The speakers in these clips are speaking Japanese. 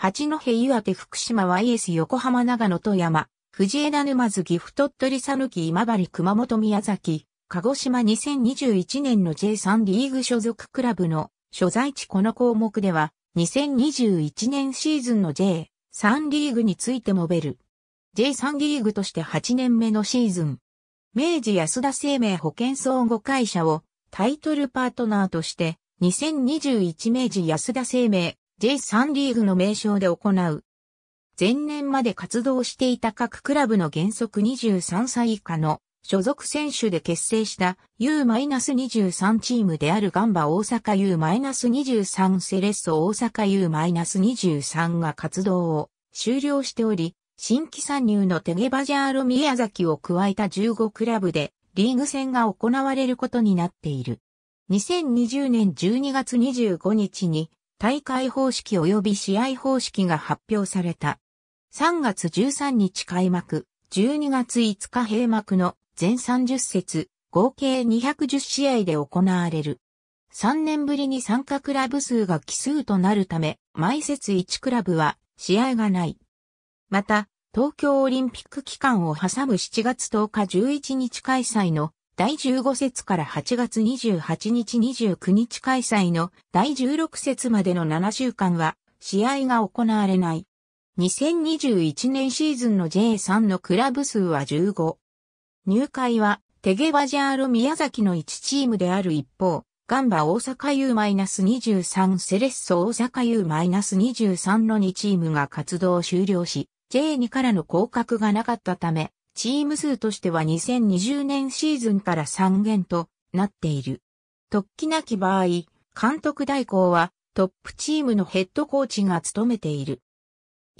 八戸岩手福島 YS 横浜長野富山、藤枝沼津岐阜鳥取佐抜今治熊本宮崎、鹿児島2021年の J3 リーグ所属クラブの所在地この項目では、2021年シーズンの J3 リーグについてもべる。J3 リーグとして8年目のシーズン。明治安田生命保険相互会社をタイトルパートナーとして、2021明治安田生命 J3 リーグの名称で行う。前年まで活動していた各クラブの原則23歳以下の所属選手で結成した U-23 チームであるガンバ大阪 U-23 セレッソ大阪 U-23 が活動を終了しており、新規参入のテゲバジャーロ宮崎を加えた15クラブでリーグ戦が行われることになっている。2020年12月25日に大会方式及び試合方式が発表された。3月13日開幕、12月5日閉幕の全30節、合計210試合で行われる。3年ぶりに参加クラブ数が奇数となるため、毎節1クラブは試合がない。また、東京オリンピック期間を挟む7月10日11日開催の第15節から8月28日29日開催の第16節までの7週間は試合が行われない。2021年シーズンの J3 のクラブ数は15。入会はテゲバジャーロ宮崎の1チームである一方、ガンバ大阪 U-23 セレッソ大阪 U-23 の2チームが活動終了し、J2 からの降格がなかったため、チーム数としては2020年シーズンから3減となっている。突起なき場合、監督代行はトップチームのヘッドコーチが務めている。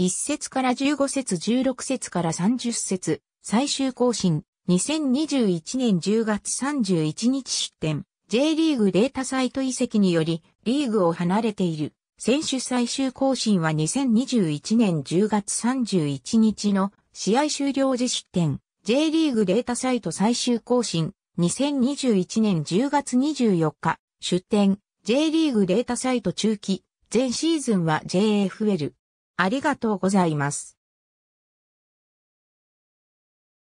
1節から15節16節から30節最終更新2021年10月31日出展 J リーグデータサイト移籍によりリーグを離れている選手最終更新は2021年10月31日の試合終了時失点、J リーグデータサイト最終更新、2021年10月24日、出展、J リーグデータサイト中期、全シーズンは JFL。ありがとうございます。